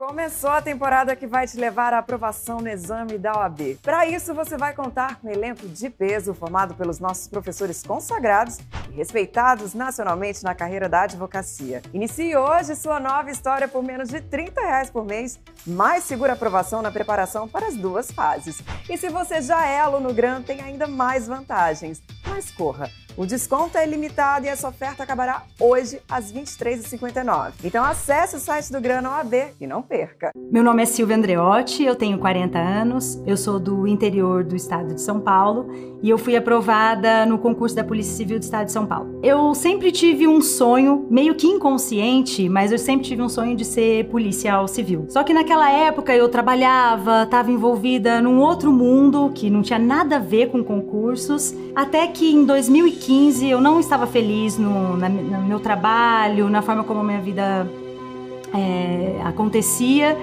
Começou a temporada que vai te levar à aprovação no exame da OAB. Para isso, você vai contar com um elenco de peso formado pelos nossos professores consagrados e respeitados nacionalmente na carreira da advocacia. Inicie hoje sua nova história por menos de R$ 30 reais por mês, mais segura aprovação na preparação para as duas fases. E se você já é aluno GRAM, tem ainda mais vantagens. Mas corra! O desconto é limitado e essa oferta acabará hoje às 23h59. Então acesse o site do Grana OAB e não perca. Meu nome é Silvia Andreotti, eu tenho 40 anos, eu sou do interior do estado de São Paulo e eu fui aprovada no concurso da Polícia Civil do estado de São Paulo. Eu sempre tive um sonho, meio que inconsciente, mas eu sempre tive um sonho de ser policial civil. Só que naquela época eu trabalhava, estava envolvida num outro mundo que não tinha nada a ver com concursos, até que em 2015 2015 eu não estava feliz no, na, no meu trabalho, na forma como a minha vida é, acontecia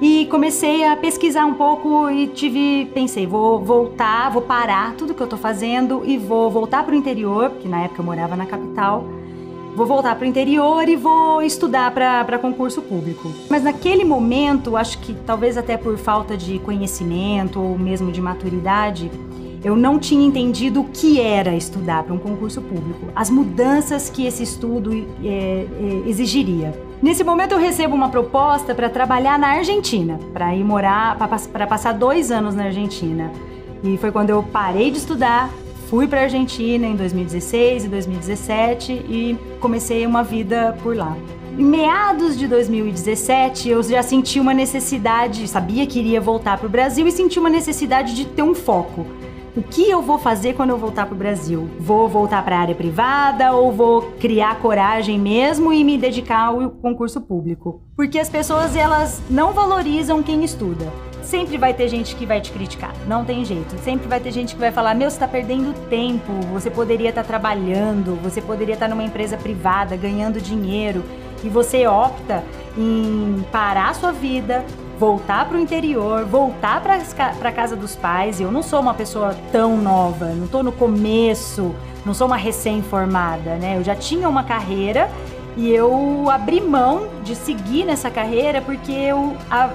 e comecei a pesquisar um pouco e tive pensei vou voltar, vou parar tudo que eu estou fazendo e vou voltar para o interior, porque na época eu morava na capital. Vou voltar para o interior e vou estudar para concurso público. Mas naquele momento, acho que talvez até por falta de conhecimento ou mesmo de maturidade, eu não tinha entendido o que era estudar para um concurso público, as mudanças que esse estudo é, exigiria. Nesse momento eu recebo uma proposta para trabalhar na Argentina, para ir morar, para passar dois anos na Argentina. E foi quando eu parei de estudar, fui para a Argentina em 2016 e 2017 e comecei uma vida por lá. Em meados de 2017, eu já senti uma necessidade, sabia que iria voltar para o Brasil e senti uma necessidade de ter um foco o que eu vou fazer quando eu voltar para o Brasil? Vou voltar para a área privada ou vou criar coragem mesmo e me dedicar ao concurso público? Porque as pessoas elas não valorizam quem estuda. Sempre vai ter gente que vai te criticar, não tem jeito. Sempre vai ter gente que vai falar: meu, você está perdendo tempo, você poderia estar tá trabalhando, você poderia estar tá numa empresa privada ganhando dinheiro e você opta em parar a sua vida, voltar para o interior, voltar para a casa dos pais. Eu não sou uma pessoa tão nova, não estou no começo, não sou uma recém-formada, né? Eu já tinha uma carreira e eu abri mão de seguir nessa carreira porque eu, a,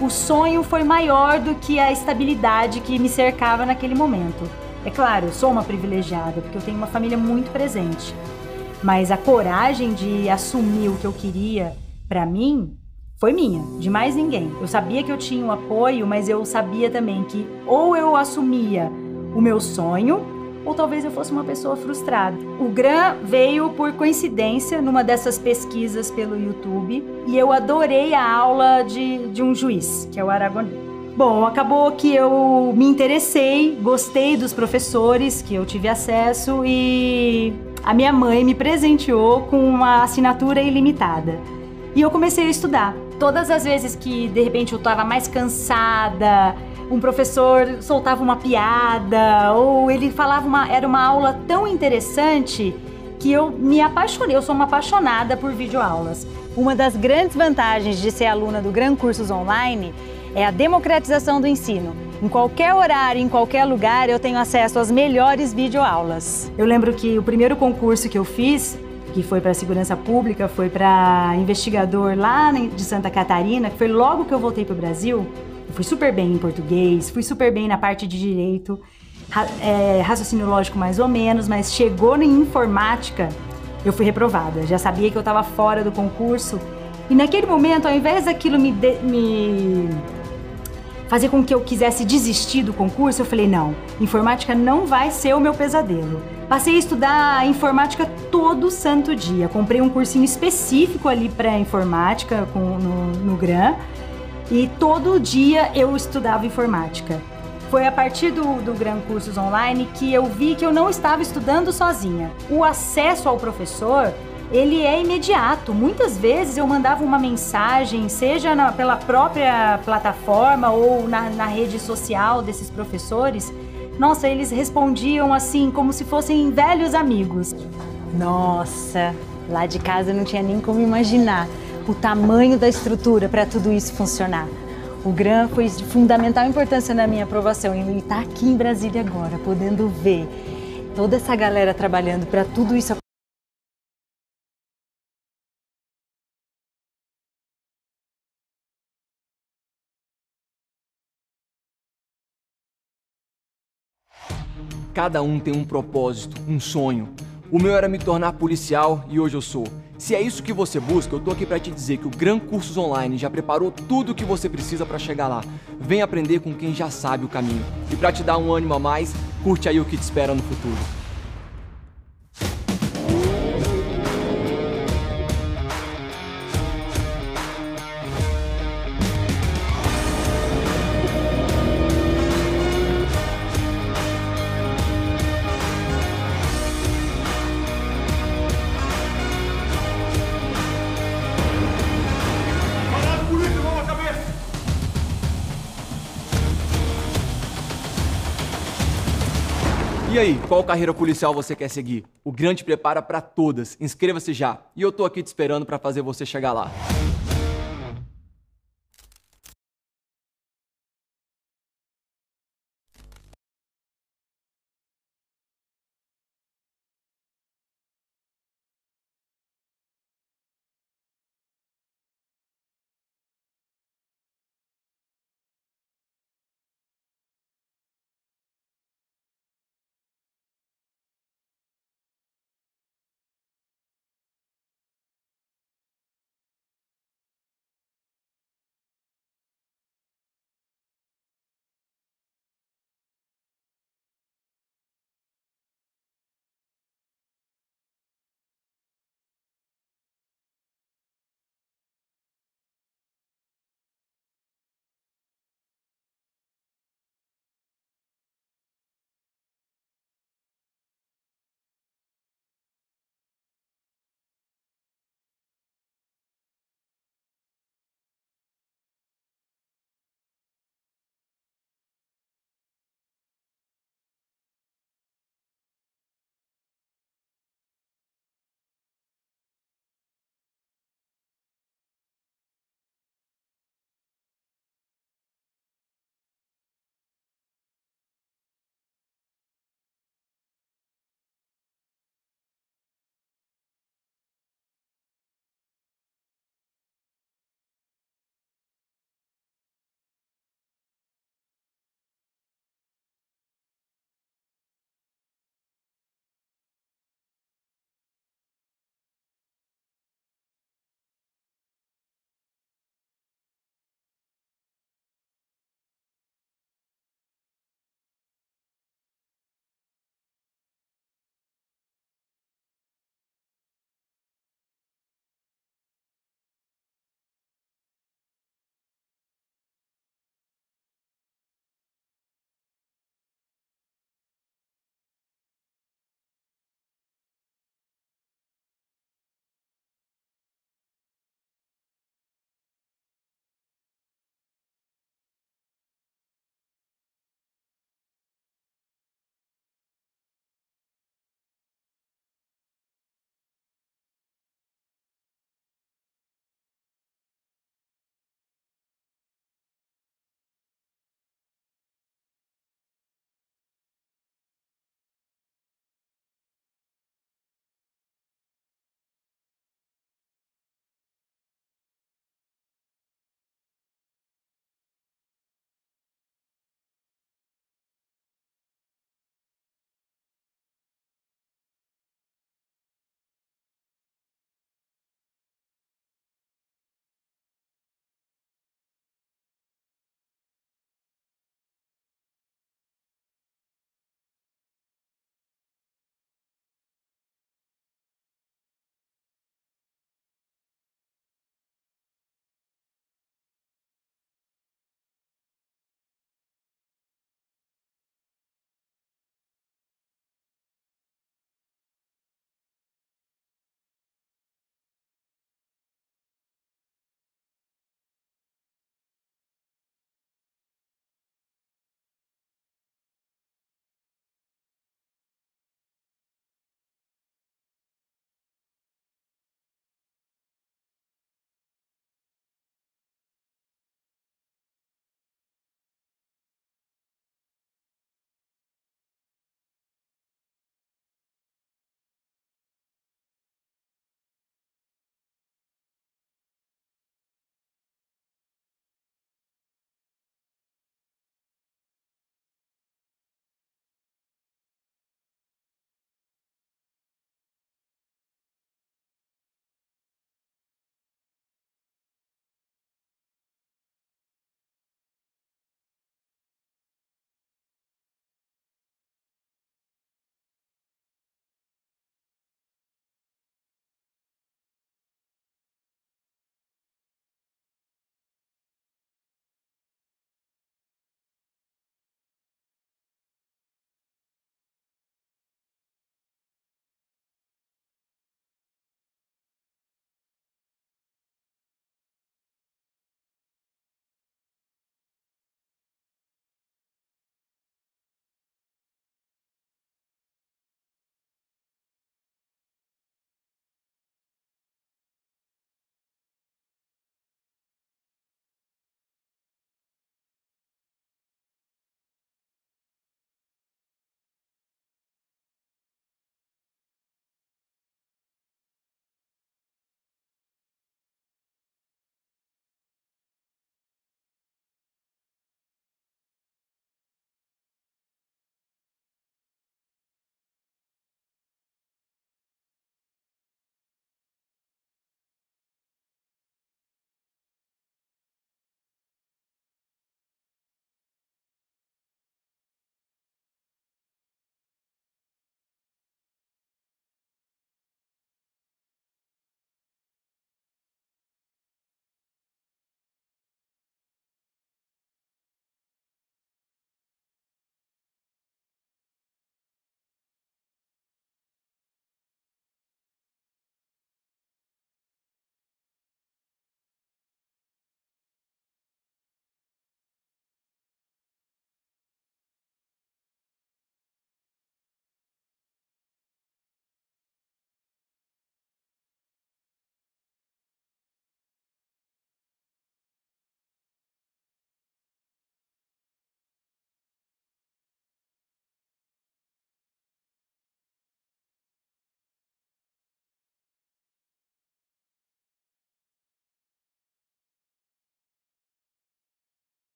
o sonho foi maior do que a estabilidade que me cercava naquele momento. É claro, eu sou uma privilegiada porque eu tenho uma família muito presente, mas a coragem de assumir o que eu queria para mim foi minha, de mais ninguém. Eu sabia que eu tinha um apoio, mas eu sabia também que ou eu assumia o meu sonho, ou talvez eu fosse uma pessoa frustrada. O Gran veio por coincidência numa dessas pesquisas pelo YouTube e eu adorei a aula de, de um juiz, que é o Aragonês. Bom, acabou que eu me interessei, gostei dos professores que eu tive acesso e a minha mãe me presenteou com uma assinatura ilimitada. E eu comecei a estudar todas as vezes que de repente eu tava mais cansada, um professor soltava uma piada ou ele falava uma era uma aula tão interessante que eu me apaixonei, eu sou uma apaixonada por videoaulas. Uma das grandes vantagens de ser aluna do Gran Cursos Online é a democratização do ensino. Em qualquer horário, em qualquer lugar, eu tenho acesso às melhores videoaulas. Eu lembro que o primeiro concurso que eu fiz que foi para a segurança pública, foi para investigador lá de Santa Catarina, que foi logo que eu voltei para o Brasil. Eu fui super bem em português, fui super bem na parte de direito, ra é, raciocínio lógico mais ou menos, mas chegou em informática, eu fui reprovada. Já sabia que eu estava fora do concurso. E naquele momento, ao invés daquilo me, me fazer com que eu quisesse desistir do concurso, eu falei: não, informática não vai ser o meu pesadelo. Passei a estudar informática todo santo dia. Comprei um cursinho específico ali para informática com, no, no GRAM e todo dia eu estudava informática. Foi a partir do, do Gran Cursos Online que eu vi que eu não estava estudando sozinha. O acesso ao professor ele é imediato. Muitas vezes eu mandava uma mensagem, seja na, pela própria plataforma ou na, na rede social desses professores. Nossa, eles respondiam assim, como se fossem velhos amigos. Nossa, lá de casa eu não tinha nem como imaginar o tamanho da estrutura para tudo isso funcionar. O GRAM foi de fundamental importância na minha aprovação e ele está aqui em Brasília agora, podendo ver toda essa galera trabalhando para tudo isso acontecer. Cada um tem um propósito, um sonho. O meu era me tornar policial e hoje eu sou. Se é isso que você busca, eu tô aqui para te dizer que o Gran Cursos Online já preparou tudo o que você precisa para chegar lá. Vem aprender com quem já sabe o caminho. E para te dar um ânimo a mais, curte aí o que te espera no futuro. aí, qual carreira policial você quer seguir? O Grande prepara para todas. Inscreva-se já. E eu tô aqui te esperando para fazer você chegar lá.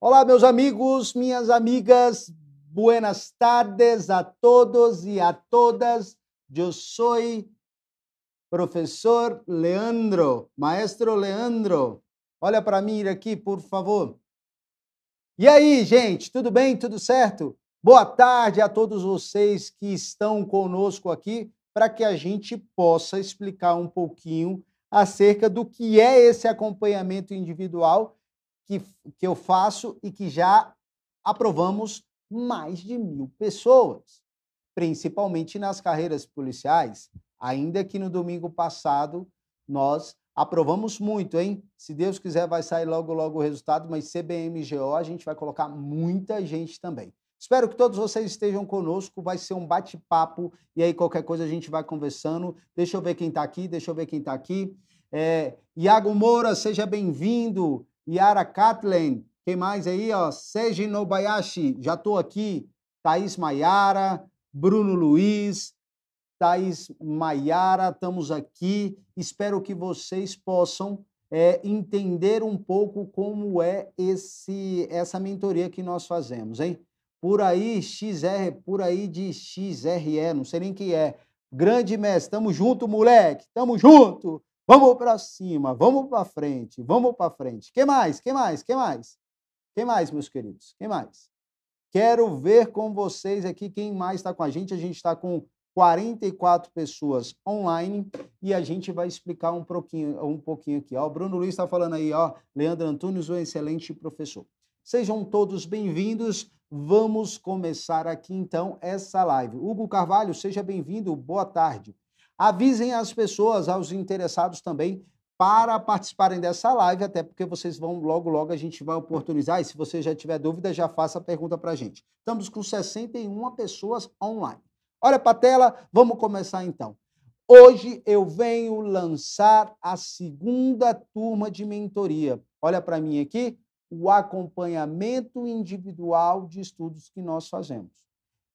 Olá, meus amigos, minhas amigas, buenas tardes a todos e a todas. Eu sou professor Leandro, maestro Leandro. Olha para mim aqui, por favor. E aí, gente, tudo bem? Tudo certo? Boa tarde a todos vocês que estão conosco aqui para que a gente possa explicar um pouquinho acerca do que é esse acompanhamento individual que, que eu faço e que já aprovamos mais de mil pessoas, principalmente nas carreiras policiais, ainda que no domingo passado nós aprovamos muito, hein? Se Deus quiser, vai sair logo, logo o resultado, mas CBMGO a gente vai colocar muita gente também. Espero que todos vocês estejam conosco, vai ser um bate-papo e aí qualquer coisa a gente vai conversando. Deixa eu ver quem está aqui, deixa eu ver quem está aqui. É, Iago Moura, seja bem-vindo. Yara Katlen, quem mais aí? Ó, Seiji Nobayashi, já estou aqui. Thaís Maiara, Bruno Luiz, Thaís Maiara, estamos aqui. Espero que vocês possam é, entender um pouco como é esse essa mentoria que nós fazemos, hein? Por aí, XR, por aí de XRE, não sei nem que é. Grande mestre, tamo junto, moleque, tamo junto. Vamos para cima, vamos para frente, vamos para frente. Que mais? Que mais? Que mais? Que mais, meus queridos? Que mais? Quero ver com vocês aqui quem mais está com a gente. A gente está com 44 pessoas online e a gente vai explicar um pouquinho, um pouquinho aqui. Ó, o Bruno Luiz está falando aí, ó, Leandro Antunes, um excelente professor. Sejam todos bem-vindos. Vamos começar aqui então essa live. Hugo Carvalho, seja bem-vindo. Boa tarde. Avisem as pessoas, aos interessados também, para participarem dessa live, até porque vocês vão logo, logo a gente vai oportunizar. E se você já tiver dúvida, já faça a pergunta para a gente. Estamos com 61 pessoas online. Olha para a tela, vamos começar então. Hoje eu venho lançar a segunda turma de mentoria. Olha para mim aqui, o acompanhamento individual de estudos que nós fazemos.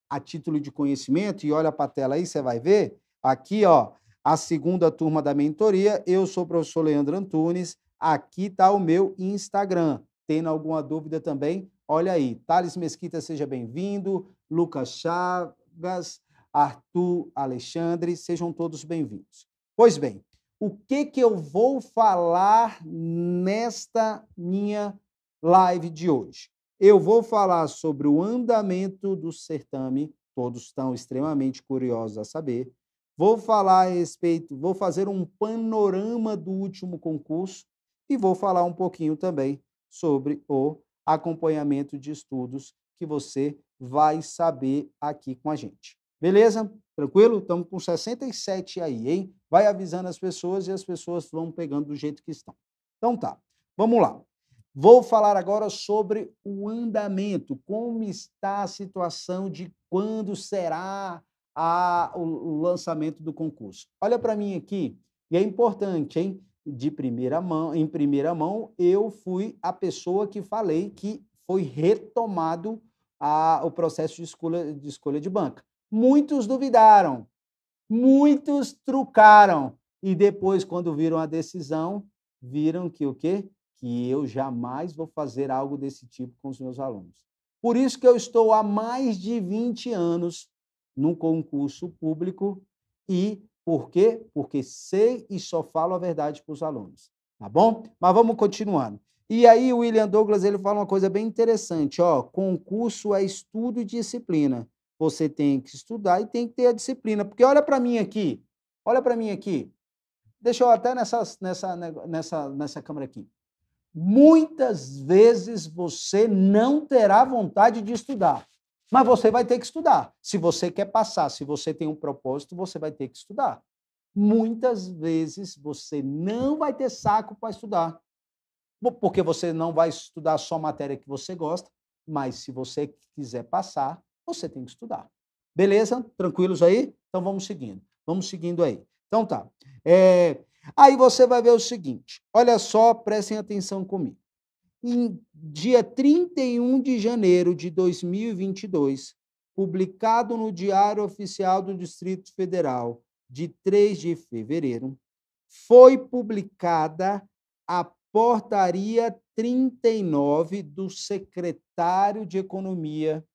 A título de conhecimento, e olha para a tela aí, você vai ver, Aqui, ó, a segunda turma da mentoria. Eu sou o professor Leandro Antunes. Aqui está o meu Instagram. Tendo alguma dúvida também, olha aí. Thales Mesquita, seja bem-vindo. Lucas Chagas, Arthur Alexandre, sejam todos bem-vindos. Pois bem, o que, que eu vou falar nesta minha live de hoje? Eu vou falar sobre o andamento do certame, todos estão extremamente curiosos a saber. Vou falar a respeito, vou fazer um panorama do último concurso e vou falar um pouquinho também sobre o acompanhamento de estudos que você vai saber aqui com a gente. Beleza? Tranquilo? Estamos com 67 aí, hein? Vai avisando as pessoas e as pessoas vão pegando do jeito que estão. Então tá, vamos lá. Vou falar agora sobre o andamento, como está a situação de quando será a, o lançamento do concurso. Olha para mim aqui, e é importante, hein? De primeira mão, em primeira mão, eu fui a pessoa que falei que foi retomado a, o processo de escolha, de escolha de banca. Muitos duvidaram, muitos trucaram e depois, quando viram a decisão, viram que o quê? Que eu jamais vou fazer algo desse tipo com os meus alunos. Por isso que eu estou há mais de 20 anos num concurso público e por quê? Porque sei e só falo a verdade para os alunos, tá bom? Mas vamos continuando. E aí o William Douglas ele fala uma coisa bem interessante, ó, concurso é estudo e disciplina. Você tem que estudar e tem que ter a disciplina, porque olha para mim aqui. Olha para mim aqui. Deixa eu até nessa nessa nessa nessa câmera aqui. Muitas vezes você não terá vontade de estudar. Mas você vai ter que estudar. Se você quer passar, se você tem um propósito, você vai ter que estudar. Muitas vezes você não vai ter saco para estudar. Porque você não vai estudar só matéria que você gosta, mas se você quiser passar, você tem que estudar. Beleza? Tranquilos aí? Então vamos seguindo. Vamos seguindo aí. Então tá. É... Aí você vai ver o seguinte: olha só, prestem atenção comigo em dia 31 de janeiro de 2022, publicado no Diário Oficial do Distrito Federal de 3 de fevereiro, foi publicada a Portaria 39 do secretário de Economia,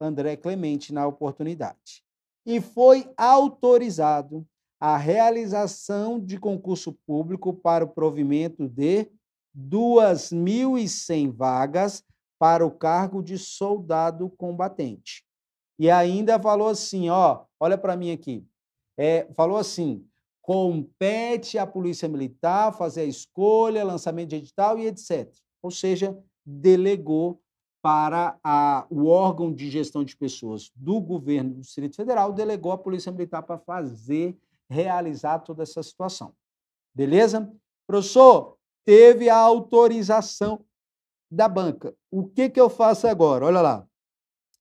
André Clemente, na oportunidade. E foi autorizado a realização de concurso público para o provimento de 2.100 vagas para o cargo de soldado combatente. E ainda falou assim, ó, olha para mim aqui. É, falou assim: compete à Polícia Militar fazer a escolha, lançamento de edital e etc. Ou seja, delegou para a, o órgão de gestão de pessoas do governo do Distrito Federal, delegou a Polícia Militar para fazer, realizar toda essa situação. Beleza? Professor, teve a autorização da banca. O que, que eu faço agora? Olha lá.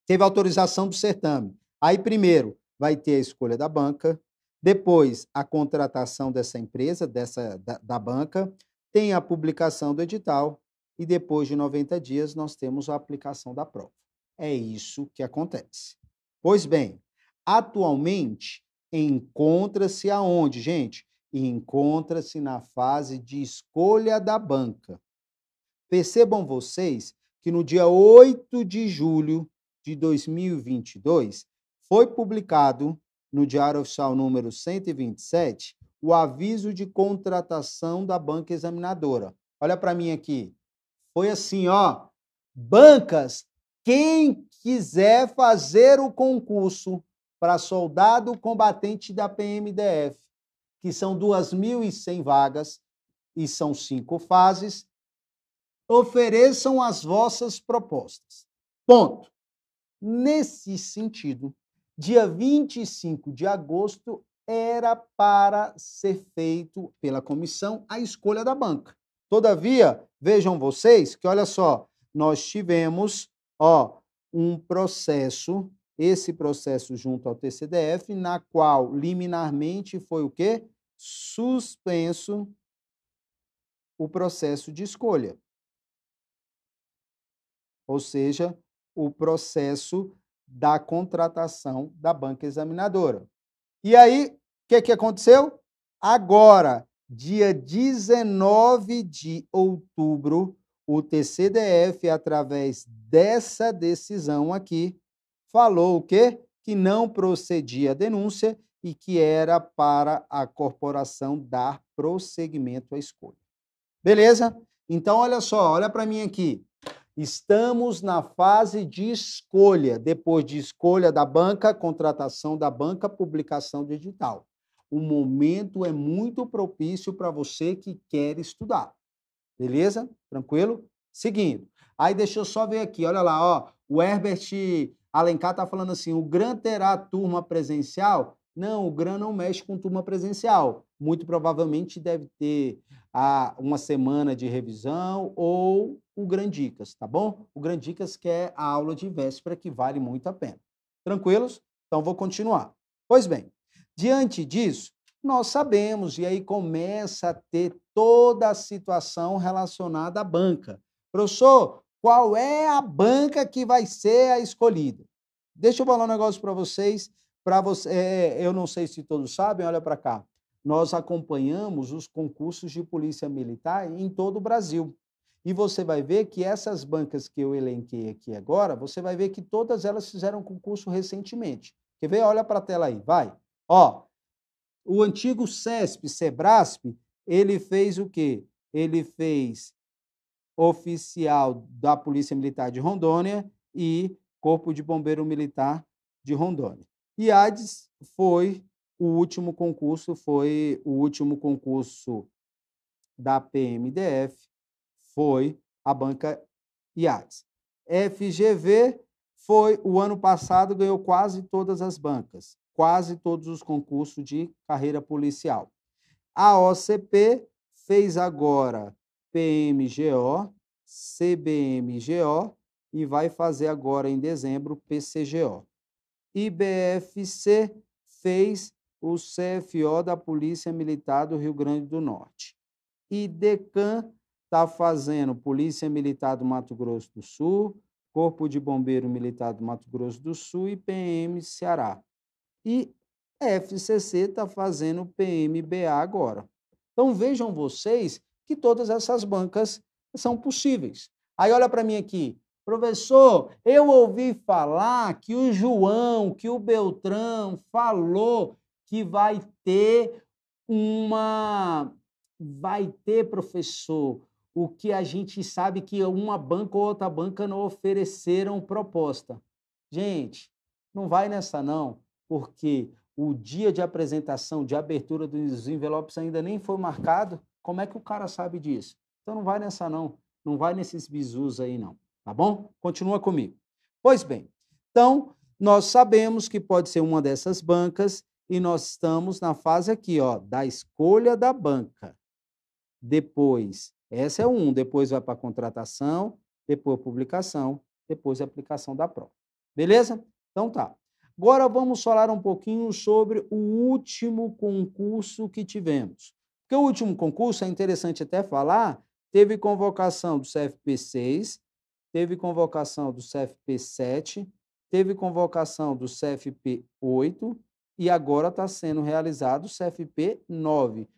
Teve autorização do certame. Aí, primeiro, vai ter a escolha da banca, depois, a contratação dessa empresa, dessa da, da banca, tem a publicação do edital e depois de 90 dias nós temos a aplicação da prova. É isso que acontece. Pois bem, atualmente encontra-se aonde, gente? e encontra-se na fase de escolha da banca. Percebam vocês que no dia 8 de julho de 2022 foi publicado no Diário Oficial número 127 o aviso de contratação da banca examinadora. Olha para mim aqui. Foi assim, ó, bancas, quem quiser fazer o concurso para soldado combatente da PMDF, que são 2.100 vagas e são cinco fases. Ofereçam as vossas propostas. Ponto. Nesse sentido, dia 25 de agosto era para ser feito pela comissão a escolha da banca. Todavia, vejam vocês que olha só, nós tivemos, ó, um processo esse processo junto ao TCDF, na qual liminarmente foi o quê? Suspenso o processo de escolha. Ou seja, o processo da contratação da banca examinadora. E aí, o que, que aconteceu? Agora, dia 19 de outubro, o TCDF, através dessa decisão aqui, falou o quê? Que não procedia a denúncia e que era para a corporação dar prosseguimento à escolha. Beleza? Então, olha só, olha para mim aqui. Estamos na fase de escolha, depois de escolha da banca, contratação da banca, publicação digital. O momento é muito propício para você que quer estudar. Beleza? Tranquilo? Seguindo. Aí deixa eu só ver aqui, olha lá, ó, o Herbert Alencar está falando assim: o GRAN terá turma presencial? Não, o GRAN não mexe com turma presencial. Muito provavelmente deve ter ah, uma semana de revisão ou o GRAN Dicas, tá bom? O GRAN Dicas que é a aula de véspera que vale muito a pena. Tranquilos? Então vou continuar. Pois bem, diante disso, nós sabemos, e aí começa a ter toda a situação relacionada à banca. Professor, qual é a banca que vai ser a escolhida. Deixa eu falar um negócio para vocês, para você, é, é, eu não sei se todos sabem, olha para cá. Nós acompanhamos os concursos de polícia militar em todo o Brasil. E você vai ver que essas bancas que eu elenquei aqui agora, você vai ver que todas elas fizeram concurso recentemente. Quer ver? Olha para a tela aí, vai. Ó, o antigo CESP, SEBRASP, ele fez o quê? Ele fez oficial da Polícia Militar de Rondônia e Corpo de Bombeiro Militar de Rondônia. E Hades foi o último concurso, foi o último concurso da PMDF, foi a banca IADES. FGV foi o ano passado ganhou quase todas as bancas, quase todos os concursos de carreira policial. A OCP fez agora PMGO, CBMGO e vai fazer agora em dezembro PCGO. IBFC fez o CFO da Polícia Militar do Rio Grande do Norte. E DECAN está fazendo Polícia Militar do Mato Grosso do Sul, Corpo de Bombeiro Militar do Mato Grosso do Sul e PM Ceará. E FCC está fazendo PMBA agora. Então vejam vocês que todas essas bancas são possíveis. Aí olha para mim aqui, professor, eu ouvi falar que o João, que o Beltrão falou que vai ter uma vai ter, professor, o que a gente sabe que uma banca ou outra banca não ofereceram proposta. Gente, não vai nessa não, porque o dia de apresentação, de abertura dos envelopes ainda nem foi marcado como é que o cara sabe disso? Então não vai nessa não, não vai nesses bizus aí não, tá bom? Continua comigo. Pois bem, então nós sabemos que pode ser uma dessas bancas e nós estamos na fase aqui, ó, da escolha da banca. Depois, essa é um, depois vai para contratação, depois publicação, depois aplicação da prova. Beleza? Então tá. Agora vamos falar um pouquinho sobre o último concurso que tivemos. Porque o último concurso, é interessante até falar, teve convocação do CFP6, teve convocação do CFP7, teve convocação do CFP8 e agora está sendo realizado o CFP9.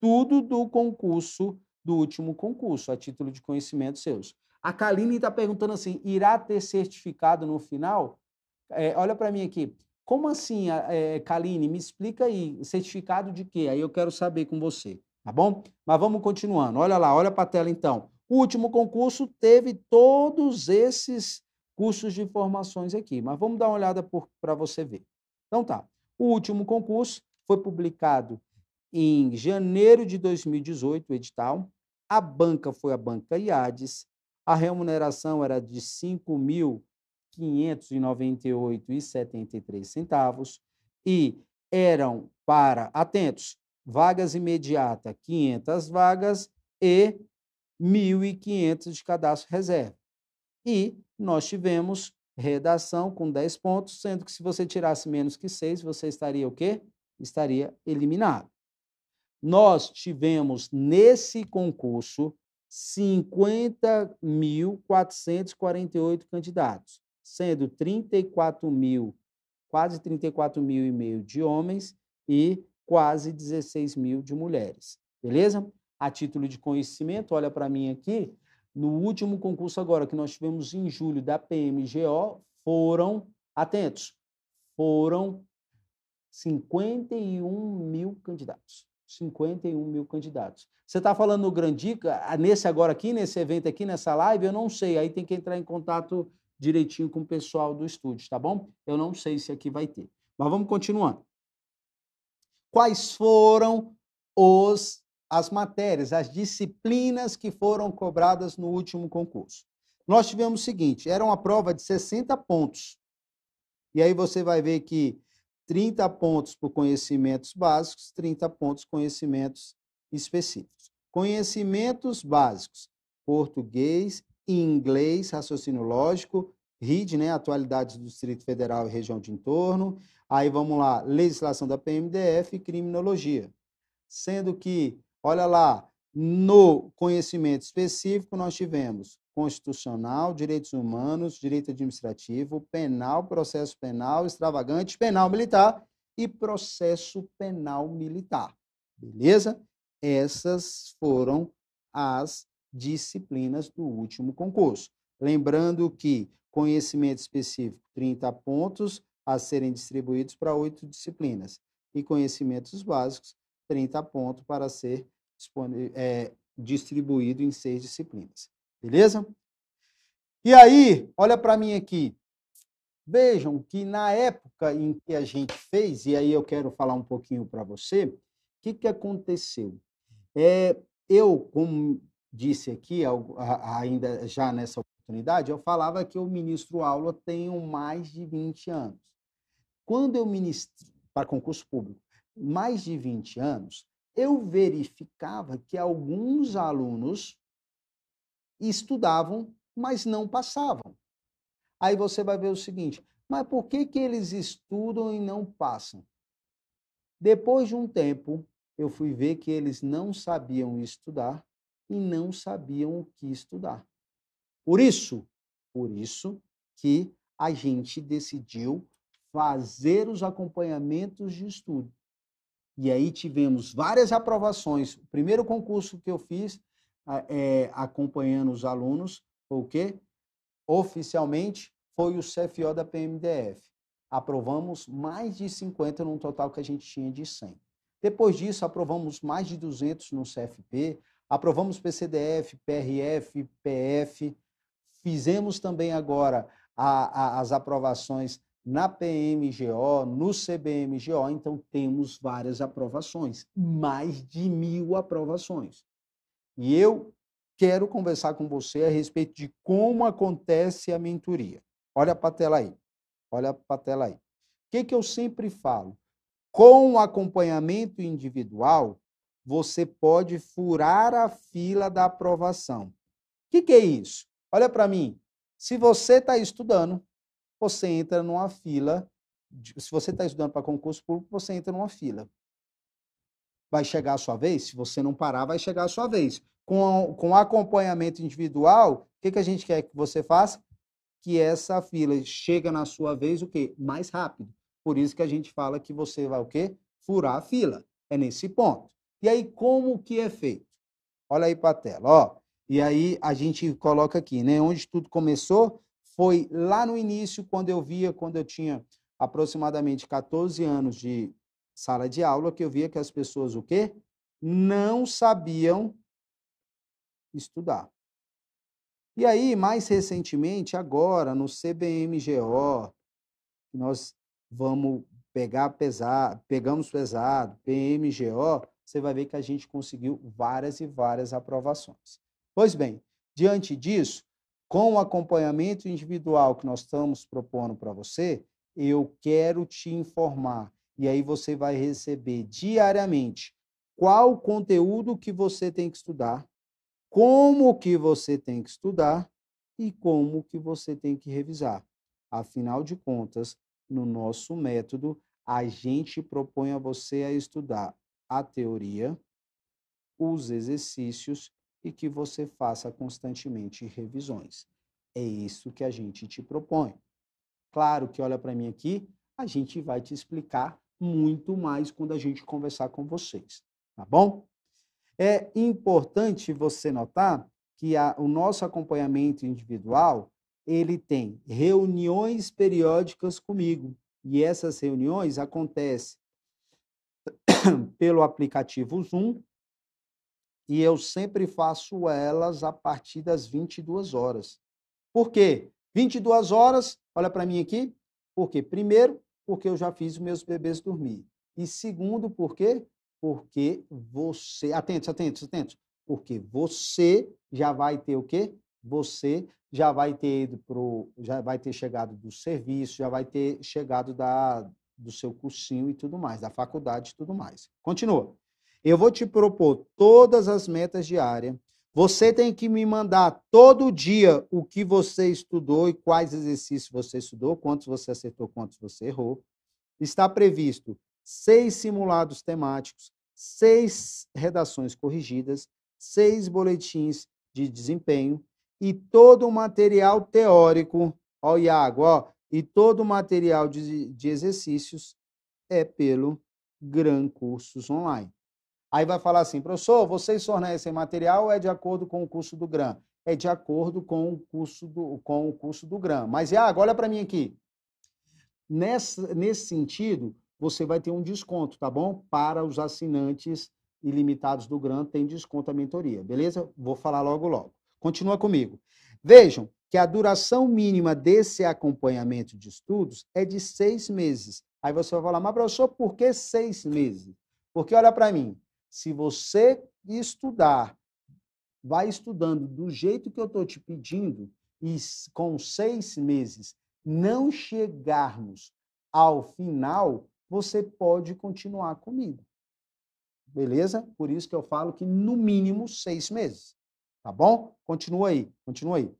Tudo do concurso, do último concurso, a título de conhecimento seus. A Kaline está perguntando assim: irá ter certificado no final? É, olha para mim aqui. Como assim, é, Kaline? Me explica aí, certificado de quê? Aí eu quero saber com você, tá bom? Mas vamos continuando. Olha lá, olha para a tela então. O último concurso teve todos esses cursos de informações aqui, mas vamos dar uma olhada para você ver. Então tá. O último concurso foi publicado em janeiro de 2018, o edital. A banca foi a banca IADES. A remuneração era de 5 mil 598,73 e eram para, atentos, vagas imediata 500 vagas e 1.500 de cadastro reserva. E nós tivemos redação com 10 pontos, sendo que se você tirasse menos que 6, você estaria o quê? Estaria eliminado. Nós tivemos nesse concurso 50.448 candidatos sendo 34 mil, quase 34 mil e meio de homens e quase 16 mil de mulheres. Beleza? A título de conhecimento, olha para mim aqui, no último concurso agora que nós tivemos em julho da PMGO, foram, atentos, foram 51 mil candidatos. 51 mil candidatos. Você está falando no Grandica, nesse agora aqui, nesse evento aqui, nessa live, eu não sei, aí tem que entrar em contato direitinho com o pessoal do estúdio, tá bom? Eu não sei se aqui vai ter. Mas vamos continuando. Quais foram os as matérias, as disciplinas que foram cobradas no último concurso? Nós tivemos o seguinte, era uma prova de 60 pontos. E aí você vai ver que 30 pontos por conhecimentos básicos, 30 pontos conhecimentos específicos. Conhecimentos básicos: português, inglês, raciocínio lógico, RID, né, atualidades do Distrito Federal e região de entorno. Aí vamos lá, legislação da PMDF e criminologia. Sendo que, olha lá, no conhecimento específico nós tivemos constitucional, direitos humanos, direito administrativo, penal, processo penal, extravagante, penal militar e processo penal militar. Beleza? Essas foram as disciplinas do último concurso. Lembrando que conhecimento específico, 30 pontos a serem distribuídos para oito disciplinas, e conhecimentos básicos, 30 pontos para ser é, distribuído em seis disciplinas. Beleza? E aí, olha para mim aqui. Vejam que na época em que a gente fez, e aí eu quero falar um pouquinho para você, o que, que aconteceu? É, eu, como disse aqui, ainda já nessa oportunidade, eu falava que eu ministro aula tenho mais de 20 anos. Quando eu ministro para concurso público, mais de 20 anos, eu verificava que alguns alunos estudavam, mas não passavam. Aí você vai ver o seguinte: mas por que, que eles estudam e não passam? Depois de um tempo, eu fui ver que eles não sabiam estudar e não sabiam o que estudar. Por isso, por isso que a gente decidiu fazer os acompanhamentos de estudo. E aí tivemos várias aprovações. O primeiro concurso que eu fiz, é, acompanhando os alunos, foi o quê? Oficialmente, foi o CFO da PMDF. Aprovamos mais de 50 num total que a gente tinha de 100. Depois disso, aprovamos mais de 200 no CFP, Aprovamos PCDF, PRF, PF. Fizemos também agora a, a, as aprovações na PMGO, no CBMGO, então temos várias aprovações, mais de mil aprovações. E eu quero conversar com você a respeito de como acontece a mentoria. Olha para a tela aí, olha para a tela aí. O que, que eu sempre falo? Com acompanhamento individual, você pode furar a fila da aprovação. O que, que é isso? Olha para mim. Se você está estudando, você entra numa fila. se você está estudando para concurso público, você entra numa fila. Vai chegar a sua vez? Se você não parar, vai chegar a sua vez. Com, com acompanhamento individual, o que, que a gente quer que você faça? Que essa fila chega na sua vez o quê? Mais rápido. Por isso que a gente fala que você vai o quê? Furar a fila. É nesse ponto. E aí, como que é feito? Olha aí para a tela, ó. E aí a gente coloca aqui, né? Onde tudo começou foi lá no início, quando eu via, quando eu tinha aproximadamente 14 anos de sala de aula, que eu via que as pessoas o quê? Não sabiam estudar. E aí, mais recentemente, agora, no CBMGO, nós vamos pegar pesado, pegamos pesado, PMGO, você vai ver que a gente conseguiu várias e várias aprovações. Pois bem, diante disso, com o acompanhamento individual que nós estamos propondo para você, eu quero te informar. E aí você vai receber diariamente qual conteúdo que você tem que estudar, como que você tem que estudar e como que você tem que revisar. Afinal de contas, no nosso método, a gente propõe a você a estudar a teoria, os exercícios e que você faça constantemente revisões. É isso que a gente te propõe. Claro que olha para mim aqui, a gente vai te explicar muito mais quando a gente conversar com vocês, tá bom? É importante você notar que a, o nosso acompanhamento individual ele tem reuniões periódicas comigo e essas reuniões acontecem pelo aplicativo Zoom e eu sempre faço elas a partir das 22 horas. Por quê? 22 horas, olha para mim aqui. Por quê? Primeiro, porque eu já fiz os meus bebês dormir. E segundo, por quê? Porque você, atentos, atentos, atentos. Porque você já vai ter o quê? Você já vai ter ido pro, já vai ter chegado do serviço, já vai ter chegado da do seu cursinho e tudo mais, da faculdade e tudo mais. Continua. Eu vou te propor todas as metas diárias. Você tem que me mandar todo dia o que você estudou e quais exercícios você estudou, quantos você acertou, quantos você errou. Está previsto seis simulados temáticos, seis redações corrigidas, seis boletins de desempenho e todo o material teórico. Ó, Iago, ó, e todo o material de, de exercícios é pelo Gran Cursos Online. Aí vai falar assim, professor, vocês fornecem material ou é de acordo com o curso do Gran, É de acordo com o curso do, com o curso do Gran. Mas, Iago, ah, olha para mim aqui. nesse sentido, você vai ter um desconto, tá bom? Para os assinantes ilimitados do Gran tem desconto a mentoria, beleza? Vou falar logo, logo. Continua comigo. Vejam, que a duração mínima desse acompanhamento de estudos é de seis meses. Aí você vai falar, mas professor, por que seis meses? Porque olha para mim, se você estudar, vai estudando do jeito que eu estou te pedindo, e com seis meses não chegarmos ao final, você pode continuar comigo. Beleza? Por isso que eu falo que no mínimo seis meses. Tá bom? Continua aí, continua aí.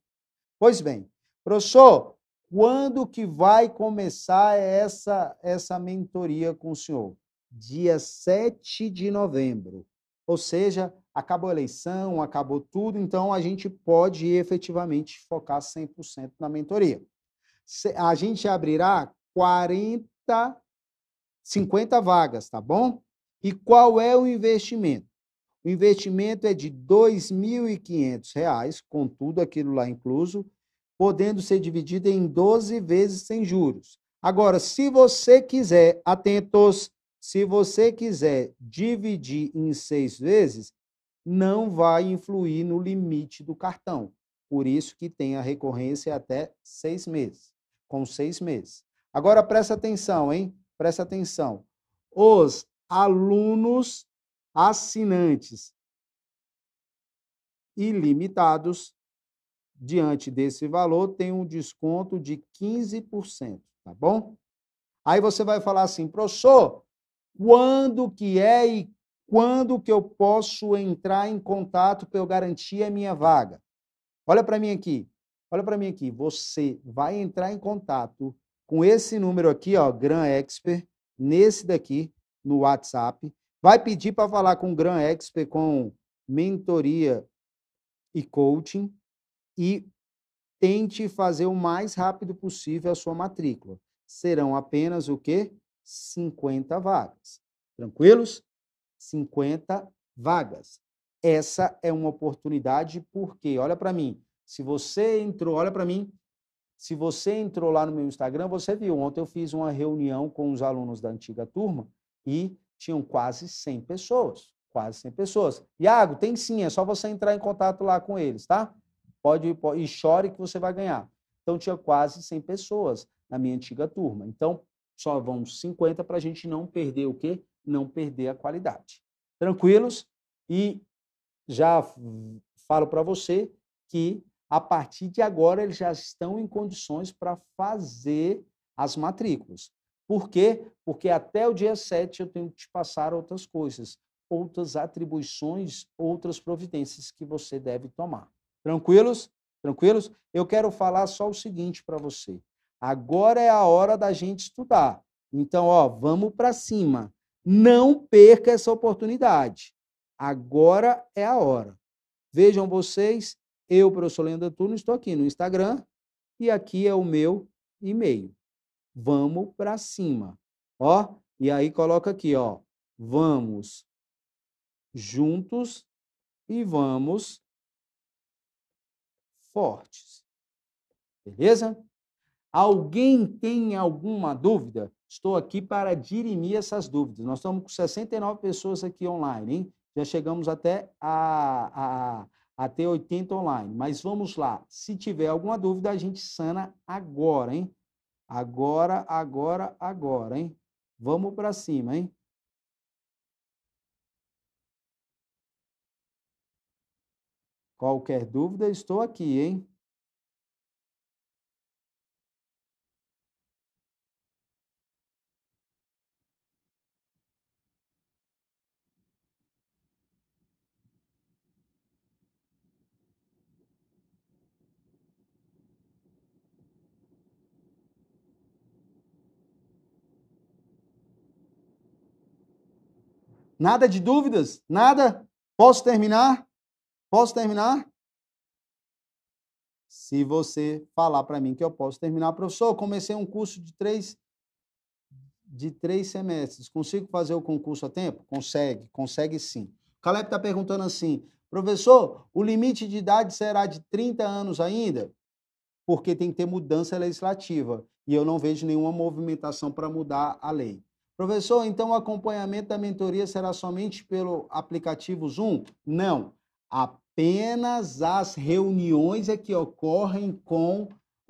Pois bem, professor, quando que vai começar essa, essa mentoria com o senhor? Dia 7 de novembro. Ou seja, acabou a eleição, acabou tudo, então a gente pode efetivamente focar 100% na mentoria. A gente abrirá 40, 50 vagas, tá bom? E qual é o investimento? O investimento é de R$ 2.500, com tudo aquilo lá incluso, podendo ser dividido em 12 vezes sem juros. Agora, se você quiser, atentos, se você quiser dividir em seis vezes, não vai influir no limite do cartão. Por isso que tem a recorrência até seis meses, com seis meses. Agora presta atenção, hein? Presta atenção. Os alunos assinantes ilimitados, diante desse valor, tem um desconto de 15%, tá bom? Aí você vai falar assim, professor, quando que é e quando que eu posso entrar em contato para eu garantir a minha vaga? Olha para mim aqui, olha para mim aqui. Você vai entrar em contato com esse número aqui, ó, Gran Expert, nesse daqui, no WhatsApp. Vai pedir para falar com Gran Expert, com mentoria e coaching e tente fazer o mais rápido possível a sua matrícula. Serão apenas o quê? 50 vagas. Tranquilos? 50 vagas. Essa é uma oportunidade porque, olha para mim, se você entrou, olha para mim, se você entrou lá no meu Instagram, você viu, ontem eu fiz uma reunião com os alunos da antiga turma e tinham quase 100 pessoas. Quase 100 pessoas. Iago, tem sim, é só você entrar em contato lá com eles, tá? Pode, pode e chore que você vai ganhar. Então, tinha quase 100 pessoas na minha antiga turma. Então, só vão 50 para a gente não perder o quê? Não perder a qualidade. Tranquilos? E já falo para você que a partir de agora eles já estão em condições para fazer as matrículas. Por quê? Porque até o dia 7 eu tenho que te passar outras coisas, outras atribuições, outras providências que você deve tomar. Tranquilos? Tranquilos? Eu quero falar só o seguinte para você. Agora é a hora da gente estudar. Então, ó, vamos para cima. Não perca essa oportunidade. Agora é a hora. Vejam vocês, eu, professor Leandro Turno, estou aqui no Instagram e aqui é o meu e-mail vamos para cima. Ó, e aí coloca aqui, ó, vamos juntos e vamos fortes. Beleza? Alguém tem alguma dúvida? Estou aqui para dirimir essas dúvidas. Nós estamos com 69 pessoas aqui online, hein? Já chegamos até a, a, a ter 80 online. Mas vamos lá. Se tiver alguma dúvida, a gente sana agora, hein? Agora, agora, agora, hein? Vamos para cima, hein? Qualquer dúvida, estou aqui, hein? Nada de dúvidas? Nada? Posso terminar? Posso terminar? Se você falar para mim que eu posso terminar, professor, comecei um curso de três, de três semestres. Consigo fazer o concurso a tempo? Consegue, consegue sim. O Caleb está perguntando assim, professor, o limite de idade será de 30 anos ainda? Porque tem que ter mudança legislativa. E eu não vejo nenhuma movimentação para mudar a lei. Professor, então o acompanhamento da mentoria será somente pelo aplicativo Zoom? Não, apenas as reuniões é que ocorrem com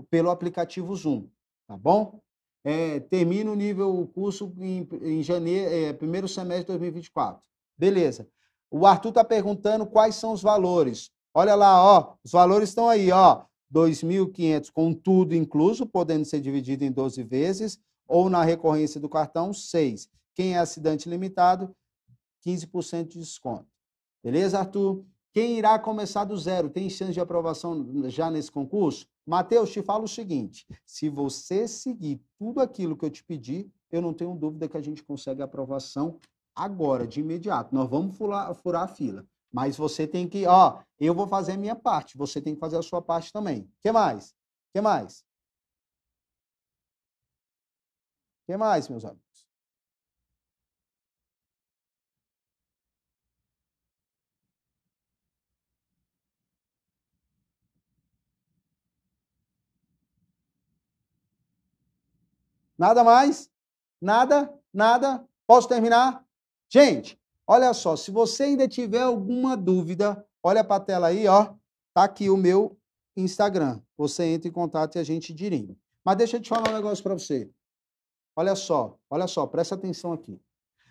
pelo aplicativo Zoom, tá bom? É, termina o nível o curso em, em janeiro, é, primeiro semestre de 2024. Beleza. O Arthur está perguntando quais são os valores. Olha lá, ó, os valores estão aí, ó, 2.500 com tudo incluso, podendo ser dividido em 12 vezes, ou na recorrência do cartão, 6. Quem é acidente limitado, 15% de desconto. Beleza, Arthur? Quem irá começar do zero tem chance de aprovação já nesse concurso? Mateus, te falo o seguinte: se você seguir tudo aquilo que eu te pedi, eu não tenho dúvida que a gente consegue a aprovação agora, de imediato. Nós vamos furar, furar a fila. Mas você tem que, ó, eu vou fazer a minha parte, você tem que fazer a sua parte também. O que mais? O que mais? que mais, meus amigos? Nada mais? Nada? Nada? Posso terminar? Gente, olha só, se você ainda tiver alguma dúvida, olha para a tela aí, ó. Tá aqui o meu Instagram. Você entra em contato e a gente dirime. Mas deixa eu te falar um negócio para você. Olha só, olha só, presta atenção aqui.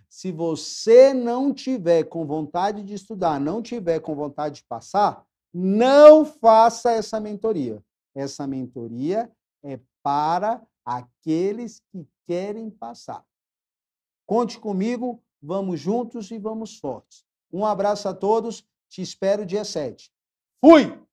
Se você não tiver com vontade de estudar, não tiver com vontade de passar, não faça essa mentoria. Essa mentoria é para aqueles que querem passar. Conte comigo, vamos juntos e vamos fortes. Um abraço a todos, te espero dia 7. Fui!